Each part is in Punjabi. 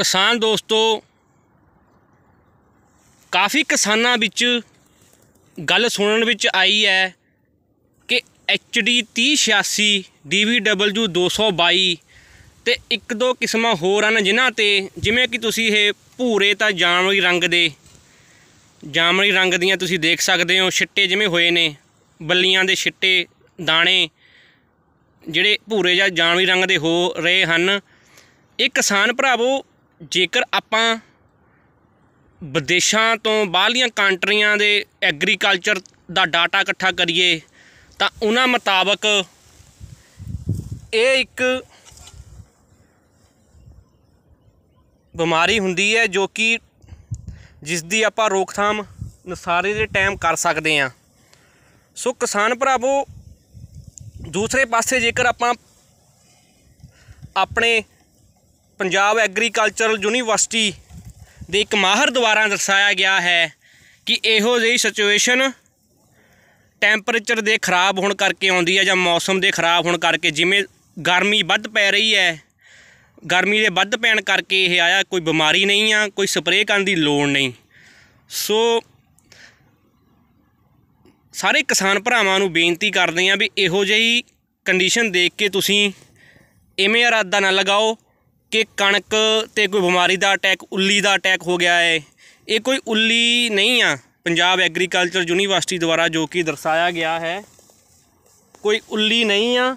ਕਿਸਾਨ ਦੋਸਤੋ ਕਾਫੀ ਕਿਸਾਨਾਂ ਵਿੱਚ ਗੱਲ ਸੁਣਨ ਵਿੱਚ ਆਈ ਹੈ ਕਿ HD 3086 DVW 222 ਤੇ ਇੱਕ ਦੋ ਕਿਸਮਾਂ ਹੋਰ ਹਨ ਜਿਨ੍ਹਾਂ ਤੇ ਜਿਵੇਂ ਕਿ ਤੁਸੀਂ ਇਹ ਭੂਰੇ ਤਾਂ ਜਾਮਲੀ ਰੰਗ ਦੇ ਜਾਮਲੀ ਰੰਗ ਦੀਆਂ ਤੁਸੀਂ ਦੇਖ ਸਕਦੇ ਹੋ ਛਿੱਟੇ ਜਿਵੇਂ ਹੋਏ ਨੇ ਬੱਲੀਆਂ ਦੇ ਛਿੱਟੇ ਦਾਣੇ ਜਿਹੜੇ ਭੂਰੇ ਜਾਂ ਜਾਮਲੀ ਰੰਗ ਦੇ ਹੋ ਰਹੇ ਹਨ ਇਹ ਕਿਸਾਨ ਭਰਾਵੋ ਜੇਕਰ ਆਪਾਂ ਵਿਦੇਸ਼ਾਂ ਤੋਂ ਬਾਹਲੀਆਂ ਕੰਟਰੀਆਂ ਦੇ ਐਗਰੀਕਲਚਰ ਦਾ ਡਾਟਾ ਇਕੱਠਾ ਕਰੀਏ ਤਾਂ ਉਹਨਾਂ ਮੁਤਾਬਕ ਇਹ ਇੱਕ ਬਿਮਾਰੀ ਹੁੰਦੀ ਹੈ ਜੋ ਕਿ ਜਿਸ ਦੀ ਆਪਾਂ ਰੋਕਥਾਮ ਨਸਾਰੇ ਦੇ ਟਾਈਮ ਕਰ ਸਕਦੇ ਆ ਸੋ ਕਿਸਾਨ ਭਰਾਵੋ ਦੂਸਰੇ ਪਾਸੇ ਜੇਕਰ ਆਪਾਂ ਆਪਣੇ ਪੰਜਾਬ ਐਗਰੀਕਲਚਰਲ ਯੂਨੀਵਰਸਿਟੀ ਦੇ ਇੱਕ ਮਾਹਰ ਦੁਆਰਾ ਦਰਸਾਇਆ ਗਿਆ ਹੈ ਕਿ ਇਹੋ ਜਿਹੀ ਸਿਚੁਏਸ਼ਨ ਟੈਂਪਰੇਚਰ ਦੇ ਖਰਾਬ ਹੋਣ ਕਰਕੇ ਆਉਂਦੀ ਹੈ ਜਾਂ ਮੌਸਮ ਦੇ ਖਰਾਬ ਹੋਣ ਕਰਕੇ ਜਿਵੇਂ ਗਰਮੀ ਵੱਧ ਪੈ ਰਹੀ ਹੈ ਗਰਮੀ ਦੇ ਵੱਧ ਪੈਣ ਕਰਕੇ ਇਹ ਆਇਆ ਕੋਈ ਬਿਮਾਰੀ ਨਹੀਂ ਆ ਕੋਈ ਸਪਰੇਅ ਕਰਨ ਦੀ ਲੋੜ ਨਹੀਂ ਸੋ ਸਾਰੇ ਕਿਸਾਨ ਭਰਾਵਾਂ ਨੂੰ ਬੇਨਤੀ ਕਰਦੇ ਆ ਵੀ ਇਹੋ ਜਿਹੀ ਕੰਡੀਸ਼ਨ ਦੇਖ ਕੇ ਤੁਸੀਂ ਇਵੇਂ ਇਰਾਦਾ ਨਾ ਲਗਾਓ ਕਿ ਕਣਕ ਤੇ ਕੋਈ ਬਿਮਾਰੀ ਦਾ ਅਟੈਕ ਉੱਲੀ ਦਾ ਅਟੈਕ ਹੋ ਗਿਆ ਹੈ ਇਹ ਕੋਈ ਉੱਲੀ ਨਹੀਂ ਆ ਪੰਜਾਬ ਐਗਰੀਕਲਚਰ ਯੂਨੀਵਰਸਿਟੀ ਦੁਆਰਾ ਜੋ ਕਿ ਦਰਸਾਇਆ ਗਿਆ ਹੈ ਕੋਈ ਉੱਲੀ ਨਹੀਂ ਆ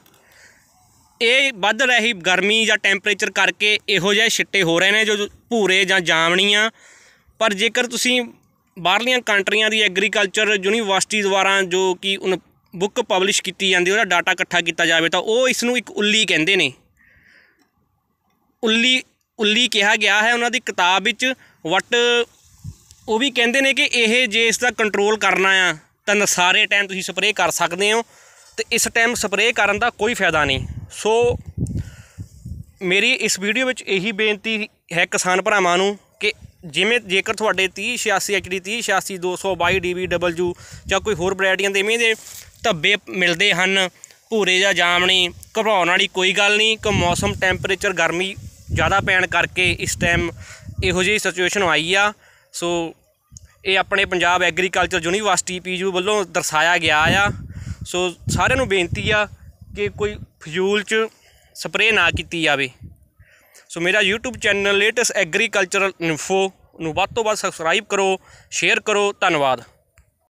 ਇਹ ਵੱਧ ਰਹੀ ਗਰਮੀ ਜਾਂ ਟੈਂਪਰੇਚਰ ਕਰਕੇ ਇਹੋ ਜਿਹੇ ਛਿੱਟੇ ਹੋ ਰਹੇ ਨੇ ਜੋ ਭੂਰੇ ਜਾਂ ਜਾਮਣੀਆਂ ਪਰ ਜੇਕਰ ਤੁਸੀਂ ਬਾਹਰਲੀਆਂ ਕੰਟਰੀਆਂ ਦੀ ਐਗਰੀਕਲਚਰ ਯੂਨੀਵਰਸਿਟੀ ਦੁਆਰਾ ਜੋ ਕਿ ਬੁੱਕ ਪਬਲਿਸ਼ ਕੀਤੀ ਜਾਂਦੀ ਉਹਦਾ ਡਾਟਾ ਇਕੱਠਾ ਕੀਤਾ ਜਾਵੇ ਤਾਂ ਉਹ ਇਸ ਨੂੰ ਇੱਕ ਉੱਲੀ ਕਹਿੰਦੇ ਨੇ ਉੱਲੀ ਉੱਲੀ ਕਿਹਾ ਗਿਆ ਹੈ ਉਹਨਾਂ ਦੀ ਕਿਤਾਬ ਵਿੱਚ ਵਟ ਉਹ ਵੀ ਕਹਿੰਦੇ ਨੇ ਕਿ ਇਹ ਜੇ ਇਸ ਦਾ ਕੰਟਰੋਲ ਕਰਨਾ ਆ ਤਾਂ ਸਾਰੇ ਟਾਈਮ ਤੁਸੀਂ ਸਪਰੇਅ ਕਰ ਸਕਦੇ ਹੋ ਤੇ ਇਸ ਟਾਈਮ ਸਪਰੇਅ ਕਰਨ ਦਾ ਕੋਈ ਫਾਇਦਾ ਨਹੀਂ ਸੋ ਮੇਰੀ ਇਸ ਵੀਡੀਓ ਵਿੱਚ ਇਹੀ ਬੇਨਤੀ ਹੈ ਕਿਸਾਨ ਭਰਾਵਾਂ ਨੂੰ ਕਿ ਜਿਵੇਂ ਜੇਕਰ ਤੁਹਾਡੇ 30 86 HD 30 86 222 DBW ਜਾਂ ਕੋਈ ਹੋਰ ਵੈਰਾਈਟੀਆਂ ਦੇ ਇਵੇਂ ਦੇ ਧੱਬੇ ਮਿਲਦੇ ਹਨ ਭੂਰੇ ਜਾਂ ਜਾਮਣੀ ਘਬਰਾਉਣ ਵਾਲੀ ਕੋਈ ਗੱਲ ਨਹੀਂ ਕਿ ਮੌਸਮ ਟੈਂਪਰੇਚਰ ਗਰਮੀ ਜ਼ਿਆਦਾ ਪੈਣ ਕਰਕੇ ਇਸ ਟਾਈਮ ਇਹੋ ਜਿਹੀ ਸਿਚੁਏਸ਼ਨ ਆਈ ਆ ਸੋ ਇਹ ਆਪਣੇ ਪੰਜਾਬ ਐਗਰੀਕਲਚਰ ਯੂਨੀਵਰਸਿਟੀ ਪੀਯੂ ਵੱਲੋਂ ਦਰਸਾਇਆ ਗਿਆ ਆ ਸੋ ਸਾਰਿਆਂ ਨੂੰ ਬੇਨਤੀ ਆ ਕਿ ਕੋਈ ਫਜ਼ੂਲ 'ਚ ਸਪਰੇਅ ਨਾ ਕੀਤੀ ਜਾਵੇ ਸੋ ਮੇਰਾ YouTube channel latest agricultural info ਨੂੰ ਵੱਧ ਤੋਂ ਵੱਧ ਸਬਸਕ੍ਰਾਈਬ ਕਰੋ ਸ਼ੇਅਰ ਕਰੋ ਧੰਨਵਾਦ